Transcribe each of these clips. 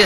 Et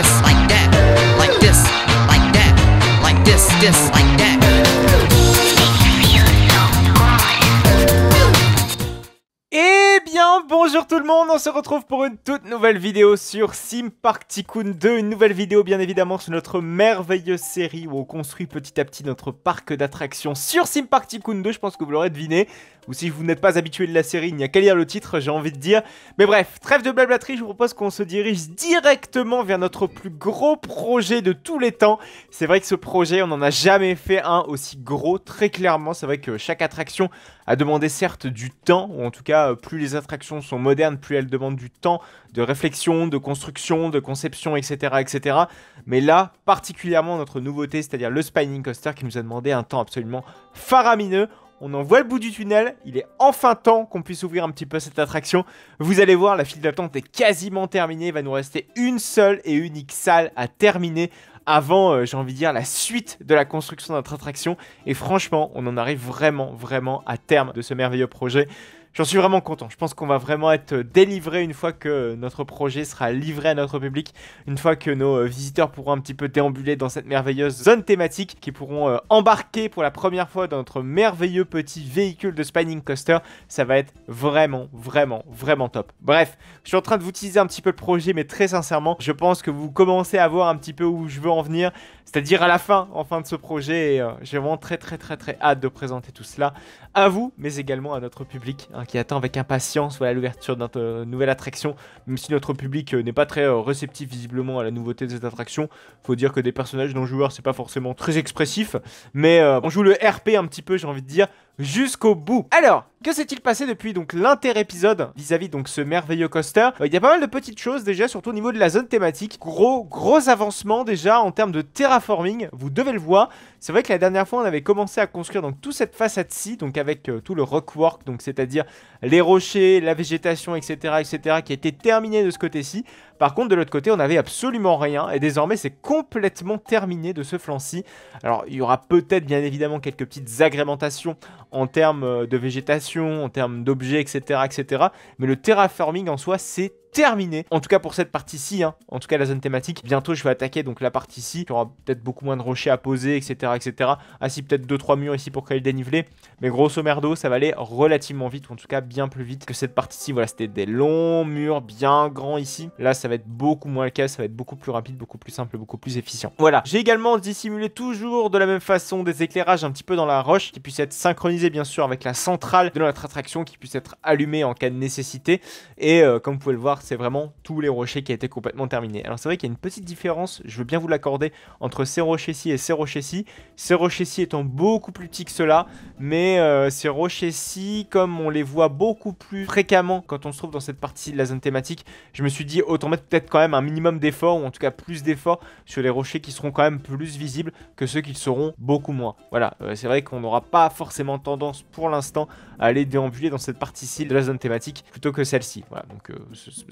eh bien, bonjour tout le monde, on se retrouve pour une toute nouvelle vidéo sur Sim Park Tycoon 2, une nouvelle vidéo bien évidemment sur notre merveilleuse série où on construit petit à petit notre parc d'attractions sur Sim Park Tycoon 2, je pense que vous l'aurez deviné ou si vous n'êtes pas habitué de la série, il n'y a qu'à lire le titre, j'ai envie de dire. Mais bref, trêve de blablaterie, je vous propose qu'on se dirige directement vers notre plus gros projet de tous les temps. C'est vrai que ce projet, on n'en a jamais fait un aussi gros, très clairement. C'est vrai que chaque attraction a demandé certes du temps, ou en tout cas, euh, plus les attractions sont modernes, plus elles demandent du temps de réflexion, de construction, de conception, etc. etc. Mais là, particulièrement notre nouveauté, c'est-à-dire le Spinning Coaster qui nous a demandé un temps absolument faramineux on en voit le bout du tunnel, il est enfin temps qu'on puisse ouvrir un petit peu cette attraction. Vous allez voir, la file d'attente est quasiment terminée, il va nous rester une seule et unique salle à terminer avant, euh, j'ai envie de dire, la suite de la construction de notre attraction. Et franchement, on en arrive vraiment, vraiment à terme de ce merveilleux projet. J'en suis vraiment content. Je pense qu'on va vraiment être délivré une fois que notre projet sera livré à notre public, une fois que nos euh, visiteurs pourront un petit peu déambuler dans cette merveilleuse zone thématique, qui pourront euh, embarquer pour la première fois dans notre merveilleux petit véhicule de Spinning Coaster. Ça va être vraiment, vraiment, vraiment top. Bref, je suis en train de vous teaser un petit peu le projet, mais très sincèrement, je pense que vous commencez à voir un petit peu où je veux en venir c'est-à-dire à la fin, en fin de ce projet. Euh, j'ai vraiment très très très très hâte de présenter tout cela à vous, mais également à notre public hein, qui attend avec impatience l'ouverture de notre euh, nouvelle attraction. Même si notre public euh, n'est pas très réceptif visiblement à la nouveauté de cette attraction, faut dire que des personnages non joueurs c'est pas forcément très expressif, mais on joue le RP un petit peu, j'ai envie de dire jusqu'au bout. Alors, que s'est-il passé depuis donc l'inter-épisode vis-à-vis donc ce merveilleux coaster euh, Il y a pas mal de petites choses déjà, surtout au niveau de la zone thématique. Gros, gros avancement déjà en termes de terraforming, vous devez le voir. C'est vrai que la dernière fois, on avait commencé à construire donc toute cette façade-ci, donc avec euh, tout le rockwork, donc c'est-à-dire les rochers, la végétation, etc., etc., qui était terminé de ce côté-ci. Par contre, de l'autre côté, on n'avait absolument rien, et désormais, c'est complètement terminé de ce flanc-ci. Alors, il y aura peut-être, bien évidemment, quelques petites agrémentations en termes euh, de végétation, en termes d'objets, etc., etc., mais le terraforming en soi, c'est terminé. En tout cas pour cette partie-ci, hein. en tout cas la zone thématique. Bientôt je vais attaquer donc la partie-ci. Il y aura peut-être beaucoup moins de rochers à poser, etc. etc. Ah peut-être 2-3 murs ici pour créer le dénivelé. Mais grosso merdo, ça va aller relativement vite, ou en tout cas bien plus vite que cette partie-ci. Voilà, c'était des longs murs bien grands ici. Là, ça va être beaucoup moins le cas, ça va être beaucoup plus rapide, beaucoup plus simple, beaucoup plus efficient. Voilà, j'ai également dissimulé toujours de la même façon des éclairages un petit peu dans la roche, qui puissent être synchronisés bien sûr avec la centrale de notre attraction, qui puisse être allumée en cas de nécessité. Et euh, comme vous pouvez le voir, c'est vraiment tous les rochers qui a été complètement terminé. Alors c'est vrai qu'il y a une petite différence, je veux bien vous l'accorder, entre ces rochers-ci et ces rochers-ci. Ces rochers-ci étant beaucoup plus petits que ceux-là, mais euh, ces rochers-ci, comme on les voit beaucoup plus fréquemment quand on se trouve dans cette partie de la zone thématique, je me suis dit autant mettre peut-être quand même un minimum d'effort, ou en tout cas plus d'efforts sur les rochers qui seront quand même plus visibles que ceux qui seront beaucoup moins. Voilà, euh, c'est vrai qu'on n'aura pas forcément tendance pour l'instant à aller déambuler dans cette partie-ci de la zone thématique plutôt que celle-ci. Voilà, donc euh,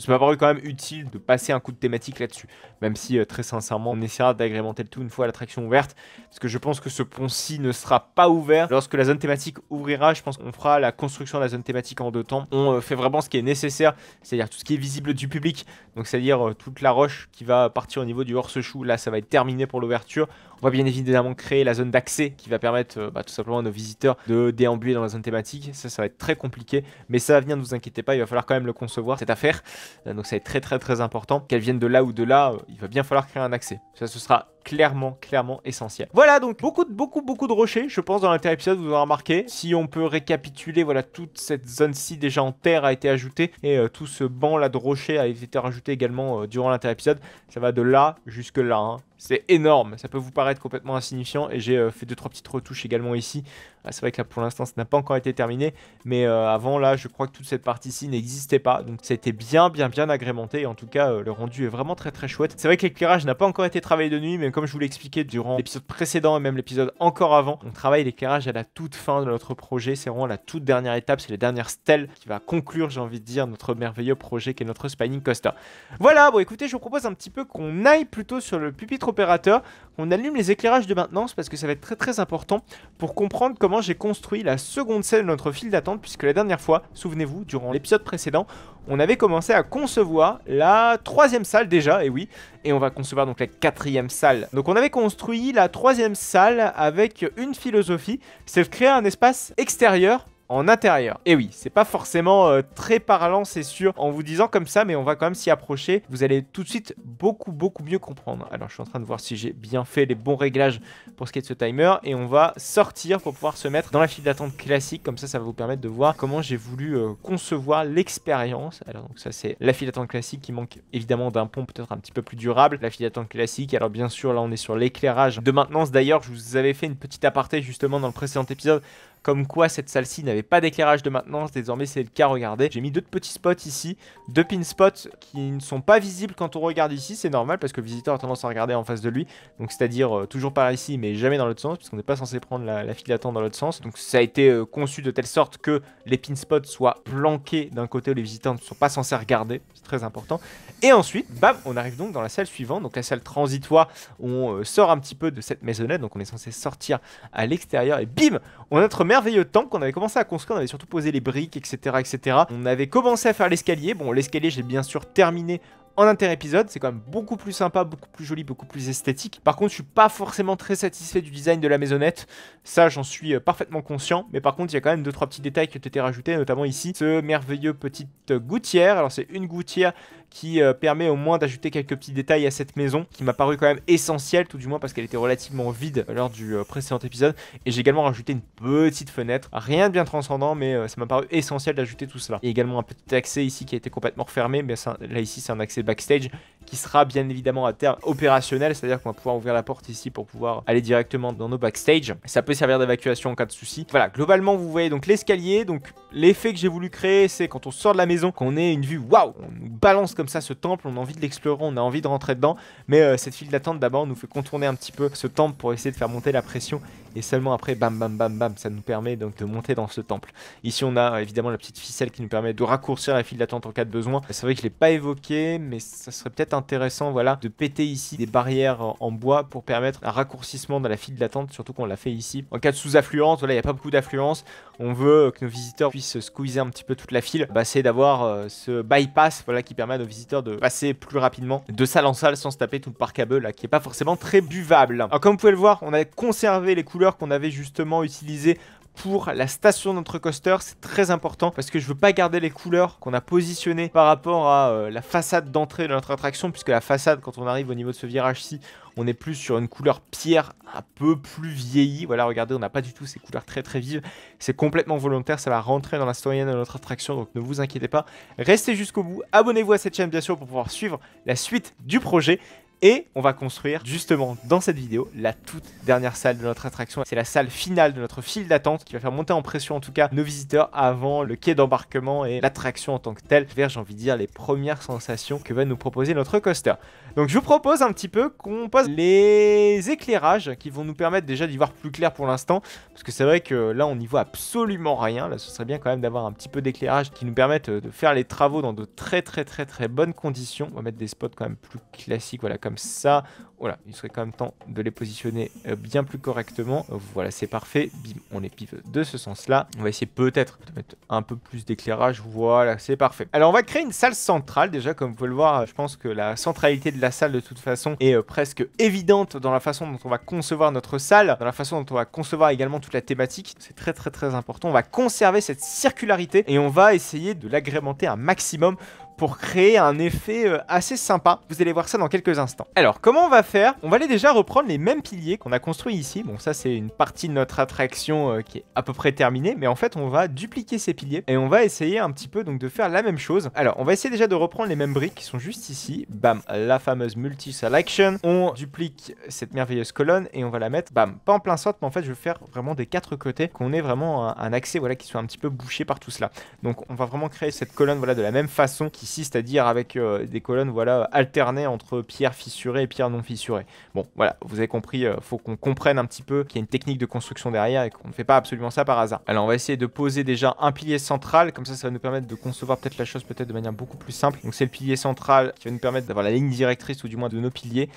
ça m'a paru quand même utile de passer un coup de thématique là-dessus. Même si, euh, très sincèrement, on essaiera d'agrémenter le tout une fois l'attraction ouverte. Parce que je pense que ce pont-ci ne sera pas ouvert. Lorsque la zone thématique ouvrira, je pense qu'on fera la construction de la zone thématique en deux temps. On euh, fait vraiment ce qui est nécessaire, c'est-à-dire tout ce qui est visible du public. Donc, c'est-à-dire euh, toute la roche qui va partir au niveau du hors-chou. Là, ça va être terminé pour l'ouverture. On va bien évidemment créer la zone d'accès qui va permettre bah, tout simplement à nos visiteurs de déambuler dans la zone thématique. Ça, ça va être très compliqué. Mais ça va venir, ne vous inquiétez pas, il va falloir quand même le concevoir, cette affaire. Euh, donc ça va être très très très important. Qu'elles viennent de là ou de là, euh, il va bien falloir créer un accès. Ça, ce sera clairement, clairement essentiel. Voilà donc beaucoup, de, beaucoup, beaucoup de rochers, je pense, dans l'inter-épisode, vous aurez remarqué. Si on peut récapituler, voilà, toute cette zone-ci déjà en terre a été ajoutée et euh, tout ce banc-là de rochers a été rajouté également durant l'interépisode, épisode Ça va de là jusque là, hein. C'est énorme, ça peut vous paraître complètement insignifiant et j'ai euh, fait deux trois petites retouches également ici. Ah, c'est vrai que là pour l'instant ça n'a pas encore été terminé, mais euh, avant là je crois que toute cette partie-ci n'existait pas, donc ça a été bien bien bien agrémenté et en tout cas euh, le rendu est vraiment très très chouette. C'est vrai que l'éclairage n'a pas encore été travaillé de nuit, mais comme je vous l'expliquais durant l'épisode précédent et même l'épisode encore avant, on travaille l'éclairage à la toute fin de notre projet, c'est vraiment la toute dernière étape, c'est la dernière stèle qui va conclure j'ai envie de dire notre merveilleux projet qui est notre Spinning Costa. Voilà, bon écoutez je vous propose un petit peu qu'on aille plutôt sur le pupitre opérateur, on allume les éclairages de maintenance parce que ça va être très très important pour comprendre comment j'ai construit la seconde salle de notre file d'attente puisque la dernière fois, souvenez-vous, durant l'épisode précédent, on avait commencé à concevoir la troisième salle déjà, et oui, et on va concevoir donc la quatrième salle. Donc on avait construit la troisième salle avec une philosophie, c'est de créer un espace extérieur en intérieur. Et oui, c'est pas forcément euh, très parlant, c'est sûr, en vous disant comme ça, mais on va quand même s'y approcher. Vous allez tout de suite beaucoup, beaucoup mieux comprendre. Alors, je suis en train de voir si j'ai bien fait les bons réglages pour ce qui est de ce timer. Et on va sortir pour pouvoir se mettre dans la file d'attente classique. Comme ça, ça va vous permettre de voir comment j'ai voulu euh, concevoir l'expérience. Alors, donc ça, c'est la file d'attente classique qui manque évidemment d'un pont peut-être un petit peu plus durable. La file d'attente classique. Alors, bien sûr, là, on est sur l'éclairage de maintenance. D'ailleurs, je vous avais fait une petite aparté justement dans le précédent épisode comme quoi cette salle-ci n'avait pas d'éclairage de maintenance, désormais c'est le cas, regardez. J'ai mis deux petits spots ici, deux pin spots qui ne sont pas visibles quand on regarde ici, c'est normal parce que le visiteur a tendance à regarder en face de lui, donc c'est-à-dire euh, toujours par ici mais jamais dans l'autre sens, puisqu'on n'est pas censé prendre la, file d'attente dans l'autre sens. Donc ça a été euh, conçu de telle sorte que les pin spots soient planqués d'un côté où les visiteurs ne sont pas censés regarder, c'est très important. Et ensuite, bam, on arrive donc dans la salle suivante, donc la salle transitoire, on euh, sort un petit peu de cette maisonnette, donc on est censé sortir à l'extérieur et bim, on a merveilleux temps qu'on avait commencé à construire, on avait surtout posé les briques, etc. etc. On avait commencé à faire l'escalier, bon l'escalier j'ai bien sûr terminé en inter-épisode, c'est quand même beaucoup plus sympa, beaucoup plus joli, beaucoup plus esthétique. Par contre, je suis pas forcément très satisfait du design de la maisonnette, ça j'en suis euh, parfaitement conscient, mais par contre, il y a quand même deux trois petits détails qui ont été rajoutés, notamment ici, ce merveilleux petite gouttière. Alors c'est une gouttière qui euh, permet au moins d'ajouter quelques petits détails à cette maison, qui m'a paru quand même essentielle, tout du moins parce qu'elle était relativement vide euh, lors du précédent épisode. Et j'ai également rajouté une petite fenêtre, rien de bien transcendant, mais ça m'a paru essentiel d'ajouter tout cela. Et également un petit accès ici qui a été complètement refermé, mais là ici c'est un accès backstage qui sera bien évidemment à terme opérationnel, c'est-à-dire qu'on va pouvoir ouvrir la porte ici pour pouvoir aller directement dans nos backstage. Ça peut servir d'évacuation en cas de souci. Voilà, globalement, vous voyez donc l'escalier. Donc, l'effet que j'ai voulu créer, c'est quand on sort de la maison, qu'on ait une vue, waouh, on nous balance comme ça ce temple, on a envie de l'explorer, on a envie de rentrer dedans. Mais euh, cette file d'attente, d'abord, nous fait contourner un petit peu ce temple pour essayer de faire monter la pression. Et seulement après, bam, bam, bam, bam, ça nous permet donc de monter dans ce temple. Ici, on a euh, évidemment la petite ficelle qui nous permet de raccourcir la file d'attente en cas de besoin. C'est vrai que je ne l'ai pas évoqué, mais ça serait peut-être intéressant voilà, de péter ici des barrières en bois pour permettre un raccourcissement dans la file d'attente, surtout qu'on l'a fait ici. En cas de sous-affluence, voilà, il n'y a pas beaucoup d'affluence, on veut que nos visiteurs puissent squeezer un petit peu toute la file, bah, c'est d'avoir euh, ce bypass voilà, qui permet à nos visiteurs de passer plus rapidement de salle en salle sans se taper tout le parc à là, qui est pas forcément très buvable. comme vous pouvez le voir, on a conservé les couleurs qu'on avait justement utilisées pour la station notre coaster c'est très important parce que je veux pas garder les couleurs qu'on a positionnées par rapport à euh, la façade d'entrée de notre attraction, puisque la façade, quand on arrive au niveau de ce virage-ci, on est plus sur une couleur pierre un peu plus vieillie. Voilà, regardez, on n'a pas du tout ces couleurs très très vives. C'est complètement volontaire, ça va rentrer dans la citoyenne de notre attraction, donc ne vous inquiétez pas. Restez jusqu'au bout, abonnez-vous à cette chaîne bien sûr pour pouvoir suivre la suite du projet. Et on va construire justement dans cette vidéo la toute dernière salle de notre attraction. C'est la salle finale de notre file d'attente qui va faire monter en pression en tout cas nos visiteurs avant le quai d'embarquement et l'attraction en tant que telle vers j'ai envie de dire les premières sensations que va nous proposer notre coaster. Donc je vous propose un petit peu qu'on pose les éclairages qui vont nous permettre déjà d'y voir plus clair pour l'instant. Parce que c'est vrai que là on n'y voit absolument rien. Là ce serait bien quand même d'avoir un petit peu d'éclairage qui nous permette euh, de faire les travaux dans de très très très très bonnes conditions. On va mettre des spots quand même plus classiques, voilà comme ça. Voilà, il serait quand même temps de les positionner euh, bien plus correctement. Voilà, c'est parfait. Bim, on les pive de ce sens-là. On va essayer peut-être de mettre un peu plus d'éclairage. Voilà, c'est parfait. Alors, on va créer une salle centrale. Déjà, comme vous pouvez le voir, euh, je pense que la centralité de la salle, de toute façon, est euh, presque évidente dans la façon dont on va concevoir notre salle, dans la façon dont on va concevoir également toute la thématique. C'est très, très, très important. On va conserver cette circularité et on va essayer de l'agrémenter un maximum pour créer un effet euh, assez sympa. Vous allez voir ça dans quelques instants. Alors, comment on va faire On va aller déjà reprendre les mêmes piliers qu'on a construits ici. Bon, ça, c'est une partie de notre attraction euh, qui est à peu près terminée, mais en fait, on va dupliquer ces piliers et on va essayer un petit peu donc de faire la même chose. Alors, on va essayer déjà de reprendre les mêmes briques qui sont juste ici. Bam, la fameuse multi-selection. On duplique cette merveilleuse colonne et on va la mettre, bam, pas en plein centre, mais en fait, je vais faire vraiment des quatre côtés, qu'on ait vraiment un, accès, voilà, qui soit un petit peu bouché par tout cela. Donc, on va vraiment créer cette colonne, voilà, de la même façon, qui c'est-à-dire avec euh, des colonnes voilà, alternées entre pierre fissurées et pierre non fissurées. Bon, voilà, vous avez compris, euh, faut qu'on comprenne un petit peu qu'il y a une technique de construction derrière et qu'on ne fait pas absolument ça par hasard. Alors on va essayer de poser déjà un pilier central, comme ça ça va nous permettre de concevoir peut-être la chose peut-être de manière beaucoup plus simple. Donc c'est le pilier central qui va nous permettre d'avoir la ligne directrice ou du moins de nos piliers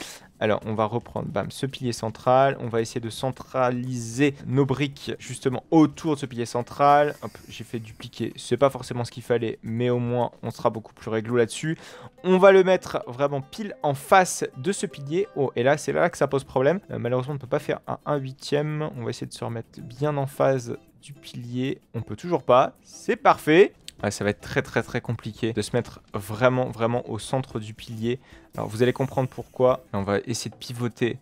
alors, on va reprendre ce pilier central. On va essayer de centraliser nos briques justement autour de ce pilier central. j'ai fait dupliquer. C'est pas forcément ce qu'il fallait, mais au moins, on sera beaucoup plus réglo là-dessus. On va le mettre vraiment pile en face de ce pilier. Oh, et là, c'est là que ça pose problème. Euh, malheureusement, on ne peut pas faire un 1 huitième. On va essayer de se remettre bien en phase du pilier. On peut toujours pas. C'est parfait ça va être très très très compliqué de se mettre vraiment vraiment au centre du pilier. Alors vous allez comprendre pourquoi. On va essayer de pivoter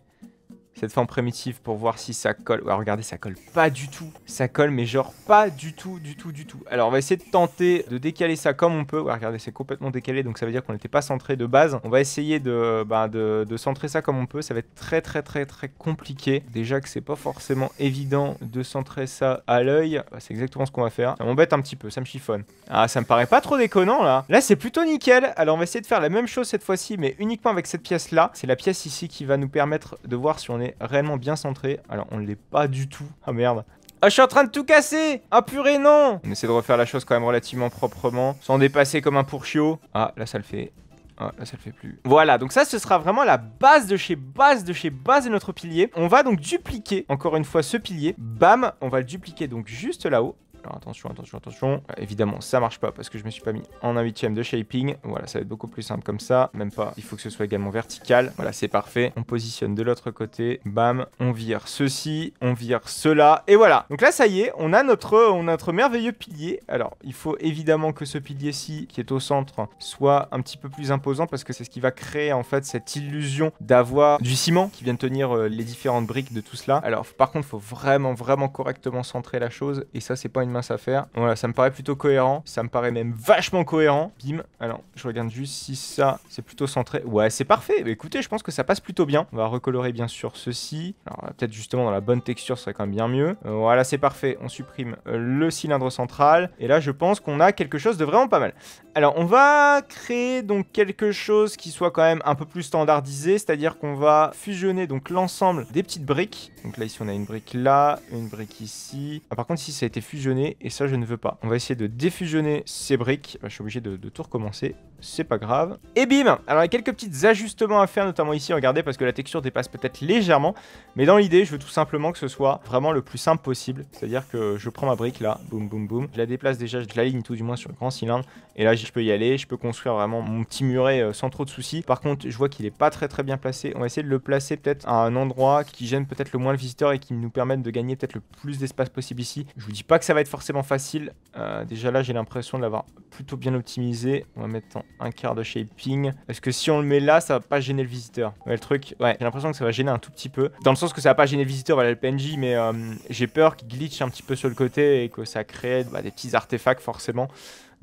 cette forme primitive pour voir si ça colle. Ouais, regardez, ça colle pas du tout. Ça colle, mais genre pas du tout, du tout, du tout. Alors, on va essayer de tenter de décaler ça comme on peut. Ouais, regardez, c'est complètement décalé, donc ça veut dire qu'on n'était pas centré de base. On va essayer de, bah, de, centrer ça comme on peut. Ça va être très, très, très, très compliqué. Déjà que c'est pas forcément évident de centrer ça à l'œil. Bah, c'est exactement ce qu'on va faire. Ça m'embête un petit peu, ça me chiffonne. Ah, ça me paraît pas trop déconnant, là. Là, c'est plutôt nickel. Alors, on va essayer de faire la même chose cette fois-ci, mais uniquement avec cette pièce-là. C'est la pièce ici qui va nous permettre de voir si on est réellement bien centré. Alors, on ne l'est pas du tout. Ah merde. Ah, je suis en train de tout casser Ah purée, non On essaie de refaire la chose quand même relativement proprement, sans dépasser comme un pourchiot. Ah, là, ça le fait. Ah, là, ça le fait plus. Voilà, donc ça, ce sera vraiment la base de chez base de chez base de notre pilier. On va donc dupliquer, encore une fois, ce pilier. Bam On va le dupliquer donc juste là-haut. Alors attention, attention, attention. Euh, évidemment, ça marche pas parce que je me suis pas mis en un huitième de shaping. Voilà, ça va être beaucoup plus simple comme ça. Même pas. Il faut que ce soit également vertical. Voilà, c'est parfait. On positionne de l'autre côté. Bam. On vire ceci. On vire cela. Et voilà. Donc là, ça y est. On a notre, euh, on notre merveilleux pilier. Alors, il faut évidemment que ce pilier-ci, qui est au centre, soit un petit peu plus imposant parce que c'est ce qui va créer en fait cette illusion d'avoir du ciment qui vient tenir euh, les différentes briques de tout cela. Alors, par contre, faut vraiment, vraiment correctement centrer la chose. Et ça, c'est pas une à affaire. Voilà, ça me paraît plutôt cohérent. Ça me paraît même vachement cohérent. Bim. Alors, je regarde juste si ça, c'est plutôt centré. Ouais, c'est parfait. écoutez, je pense que ça passe plutôt bien. On va recolorer bien sûr ceci. Alors, euh, peut-être justement dans la bonne texture, ce serait quand même bien mieux. Euh, voilà, c'est parfait. On supprime euh, le cylindre central. Et là, je pense qu'on a quelque chose de vraiment pas mal. Alors, on va créer donc quelque chose qui soit quand même un peu plus standardisé, c'est-à-dire qu'on va fusionner donc l'ensemble des petites briques. Donc là, ici, on a une brique là, une brique ici. Ah, par contre, ici, ça a été fusionné et ça, je ne veux pas. On va essayer de défusionner ces briques. Bah, je suis obligé de tout recommencer c'est pas grave. Et bim Alors il y a quelques petits ajustements à faire, notamment ici, regardez, parce que la texture dépasse peut-être légèrement, mais dans l'idée, je veux tout simplement que ce soit vraiment le plus simple possible, c'est-à-dire que je prends ma brique là, boum boum boum, je la déplace déjà, je la ligne tout du moins sur le grand cylindre, et là je peux y aller, je peux construire vraiment mon petit muret euh, sans trop de soucis. Par contre, je vois qu'il est pas très très bien placé, on va essayer de le placer peut-être à un endroit qui gêne peut-être le moins le visiteur et qui nous permette de gagner peut-être le plus d'espace possible ici. Je vous dis pas que ça va être forcément facile, euh, déjà là j'ai l'impression de l'avoir plutôt bien optimisé, on va mettre en un quart de shaping. Parce que si on le met là, ça va pas gêner le visiteur Ouais, le truc, ouais, j'ai l'impression que ça va gêner un tout petit peu. Dans le sens que ça va pas gêner le visiteur, voilà le PNJ, mais euh, j'ai peur qu'il glitch un petit peu sur le côté et que ça crée bah, des petits artefacts forcément.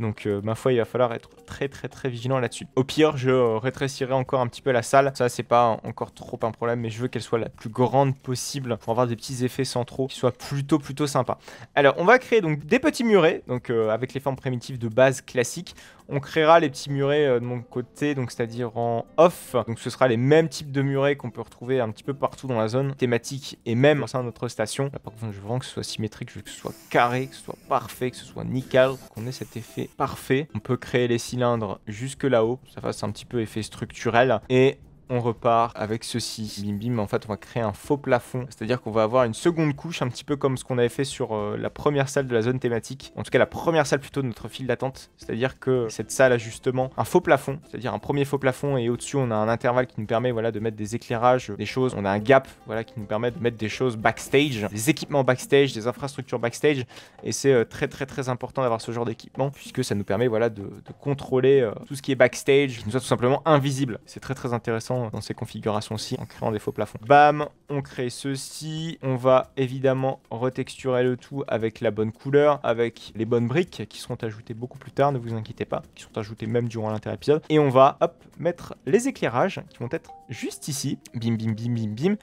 Donc, euh, ma foi, il va falloir être très, très, très vigilant là-dessus. Au pire, je euh, rétrécirai encore un petit peu la salle. Ça, c'est pas encore trop un problème, mais je veux qu'elle soit la plus grande possible pour avoir des petits effets centraux qui soient plutôt, plutôt sympas. Alors, on va créer donc des petits murets, donc euh, avec les formes primitives de base classique. On créera les petits murets de mon côté, donc c'est-à-dire en off. Donc, ce sera les mêmes types de murets qu'on peut retrouver un petit peu partout dans la zone thématique et même au sein de notre station. Là, par contre, je veux vraiment que ce soit symétrique, je veux que ce soit carré, que ce soit parfait, que ce soit nickel, qu'on ait cet effet parfait. On peut créer les cylindres jusque là-haut, ça fasse un petit peu effet structurel. Et on repart avec ceci. Bim bim, en fait, on va créer un faux plafond. C'est-à-dire qu'on va avoir une seconde couche, un petit peu comme ce qu'on avait fait sur euh, la première salle de la zone thématique. En tout cas, la première salle plutôt de notre file d'attente. C'est-à-dire que cette salle a justement un faux plafond, c'est-à-dire un premier faux plafond, et au-dessus, on a un intervalle qui nous permet voilà, de mettre des éclairages, des choses. On a un gap voilà, qui nous permet de mettre des choses backstage, des équipements backstage, des infrastructures backstage. Et c'est euh, très, très, très important d'avoir ce genre d'équipement, puisque ça nous permet voilà, de, contrôler euh, tout ce qui est backstage, nous soit tout simplement invisible. C'est très, très intéressant dans ces configurations-ci en créant des faux plafonds. Bam, on crée ceci, on va évidemment retexturer le tout avec la bonne couleur, avec les bonnes briques qui seront ajoutées beaucoup plus tard, ne vous inquiétez pas, qui seront ajoutées même durant linter Et on va, hop, mettre les éclairages qui vont être juste ici, bim bim bim bim bim,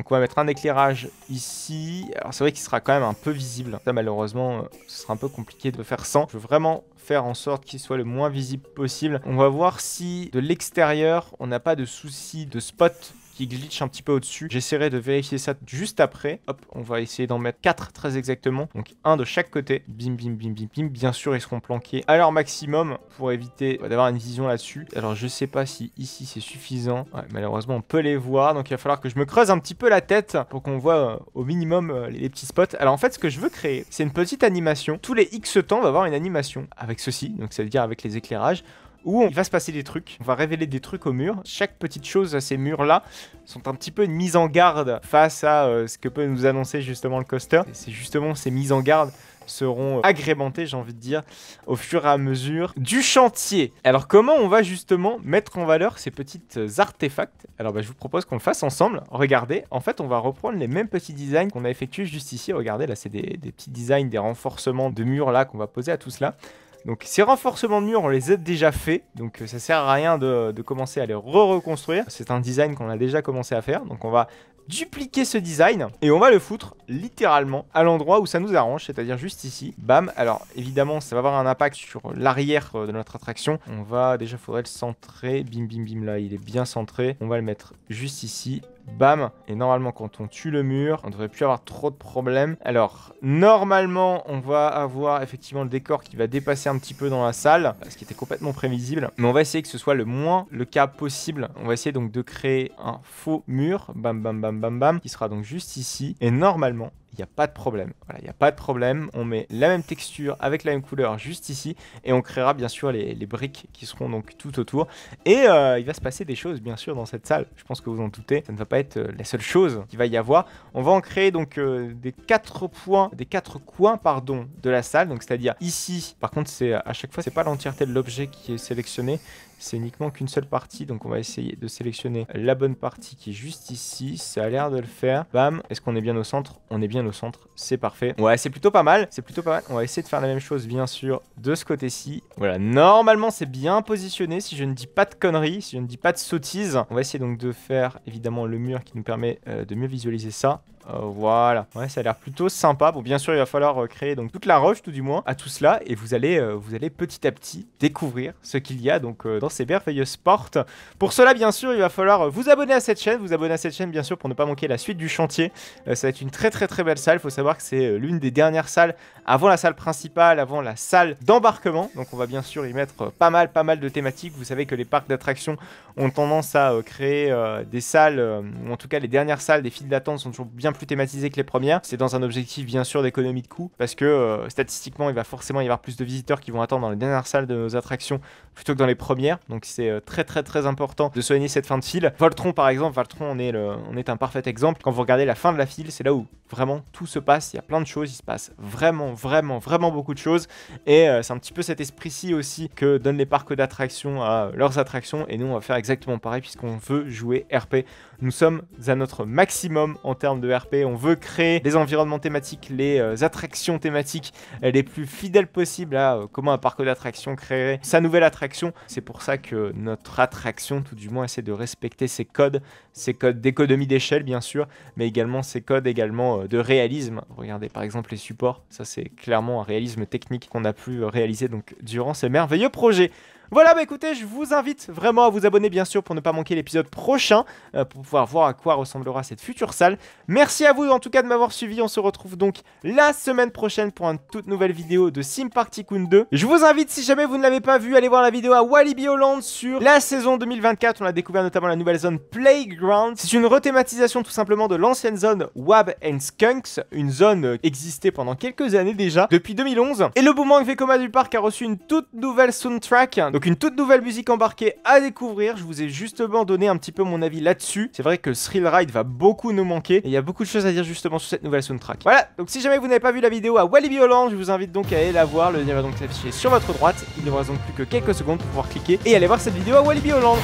donc on va mettre un éclairage ici. Alors c'est vrai qu'il sera quand même un peu visible. Ça malheureusement, euh, ce sera un peu compliqué de faire sans. Je veux vraiment faire en sorte qu'il soit le moins visible possible. On va voir si de l'extérieur, on n'a pas de souci de spot glitch un petit peu au-dessus. J'essaierai de vérifier ça juste après. Hop, on va essayer d'en mettre 4 très exactement. Donc un de chaque côté. Bim, bim, bim, bim, bim. Bien sûr, ils seront planqués à leur maximum pour éviter bah, d'avoir une vision là-dessus. Alors je sais pas si ici c'est suffisant. malheureusement, on peut les voir. Donc il va falloir que je me creuse un petit peu la tête pour qu'on voit euh, au minimum euh, les petits spots. Alors en fait, ce que je veux créer, c'est une petite animation. Tous les X temps, on va avoir une animation avec ceci. Donc ça veut dire avec les éclairages où on... il va se passer des trucs, on va révéler des trucs au mur. Chaque petite chose à ces murs-là sont un petit peu une mise en garde face à euh, ce que peut nous annoncer justement le coaster. C'est justement ces mises en garde seront euh, agrémentées, j'ai envie de dire, au fur et à mesure du chantier. Alors comment on va justement mettre en valeur ces petites euh, artefacts Alors bah, je vous propose qu'on le fasse ensemble. Regardez, en fait on va reprendre les mêmes petits designs qu'on a effectués juste ici. Regardez, là c'est des, des petits designs, des renforcements de murs là qu'on va poser à tout cela. Donc ces renforcements de murs, on les a déjà faits, donc euh, ça sert à rien de, commencer à les re-reconstruire. C'est un design qu'on a déjà commencé à faire, donc on va dupliquer ce design et on va le foutre littéralement à l'endroit où ça nous arrange, c'est-à-dire juste ici. Bam, alors évidemment ça va avoir un impact sur l'arrière euh, de notre attraction. On va déjà, faudrait le centrer, bim bim bim là, il est bien centré. On va le mettre juste ici, bam. Et normalement, quand on tue le mur, on devrait plus avoir trop de problèmes. Alors, normalement, on va avoir effectivement le décor qui va dépasser un petit peu dans la salle, ce qui était complètement prévisible. Mais on va essayer que ce soit le moins le cas possible. On va essayer donc de créer un faux mur, bam, bam, bam, bam, bam, qui sera donc juste ici. Et normalement, il n'y a pas de problème. il n'y a pas de problème. On met la même texture avec la même couleur juste ici et on créera bien sûr les, briques qui seront donc tout autour. Et euh, il va se passer des choses bien sûr dans cette salle. Je pense que vous en doutez. Ça ne va pas être euh, la seule chose qu'il va y avoir. On va en créer donc euh, des quatre points, des quatre coins pardon de la salle. Donc c'est-à-dire ici. Par contre, c'est à chaque fois c'est pas l'entièreté de l'objet qui est sélectionné, c'est uniquement qu'une seule partie, donc on va essayer de sélectionner la bonne partie qui est juste ici, ça a l'air de le faire, bam, est-ce qu'on est bien au centre On est bien au centre, c'est parfait, ouais c'est plutôt pas mal, c'est plutôt pas mal, on va essayer de faire la même chose bien sûr de ce côté-ci, voilà, normalement c'est bien positionné, si je ne dis pas de conneries, si je ne dis pas de sottises, on va essayer donc de faire évidemment le mur qui nous permet euh, de mieux visualiser ça, euh, voilà, ouais, ça a l'air plutôt sympa. Bon, bien sûr, il va falloir euh, créer donc toute la roche, tout du moins, à tout cela, et vous allez, euh, vous allez petit à petit découvrir ce qu'il y a donc dans ces merveilleuses portes. Pour cela, bien sûr, il va falloir vous abonner à cette chaîne, vous abonner à cette chaîne, bien sûr, pour ne pas manquer la suite du chantier. ça va être une très très très belle salle. Il faut savoir que c'est l'une des dernières salles avant la salle principale, avant la salle d'embarquement. Donc, on va bien sûr y mettre pas mal, pas mal de thématiques. Vous savez que les parcs d'attractions ont tendance à créer des salles, ou en tout cas les dernières salles, des files d'attente sont toujours bien plus thématisé que les premières. C'est dans un objectif bien sûr d'économie de coût, parce que euh, statistiquement, il va forcément y avoir plus de visiteurs qui vont attendre dans les dernières salles de nos attractions plutôt que dans les premières. Donc c'est euh, très très très important de soigner cette fin de file. Voltron par exemple, Voltron, on est, on est un parfait exemple. Quand vous regardez la fin de la file, c'est là où vraiment tout se passe. Il y a plein de choses, il se passe vraiment vraiment vraiment beaucoup de choses. Et euh, c'est un petit peu cet esprit-ci aussi que donnent les parcs d'attractions à leurs attractions. Et nous, on va faire exactement pareil puisqu'on veut jouer RP. Nous sommes à notre maximum en termes de RP on veut créer les environnements thématiques, les euh, attractions thématiques euh, les plus fidèles possibles à euh, comment un parc d'attractions créerait sa nouvelle attraction. C'est pour ça que notre attraction, tout du moins, essaie de respecter ses codes, ces codes d'économie d'échelle, bien sûr, mais également ses codes également de réalisme. Regardez par exemple les supports, ça c'est clairement un réalisme technique qu'on a pu réaliser donc durant ces merveilleux projets. Voilà, bah écoutez, je vous invite vraiment à vous abonner, bien sûr, pour ne pas manquer l'épisode prochain, euh, pour pouvoir voir à quoi ressemblera cette future salle. Merci à vous, en tout cas, de m'avoir suivi. On se retrouve donc la semaine prochaine pour une toute nouvelle vidéo de Sim Park Tycoon 2. Je vous invite, si jamais vous ne l'avez pas vu, à aller voir la vidéo à Walibi Holland sur la saison 2024. On a découvert notamment la nouvelle zone Playground. C'est une rethématisation tout simplement de l'ancienne zone Wab and Skunks, une zone euh, existait pendant quelques années déjà, depuis 2011. Et le boomerang Vekoma du parc a reçu une toute nouvelle soundtrack. Donc une toute nouvelle musique embarquée à découvrir, je vous ai justement donné un petit peu mon avis là-dessus. C'est vrai que Thrill Ride va beaucoup nous manquer et il y a beaucoup de choses à dire justement sur cette nouvelle soundtrack. Voilà, donc si jamais vous n'avez pas vu la vidéo à Wally Holland, je vous invite donc à aller la voir, le lien va donc s'afficher sur votre droite. Il ne vous reste donc plus que quelques secondes pour pouvoir cliquer et aller voir cette vidéo à Wally Holland.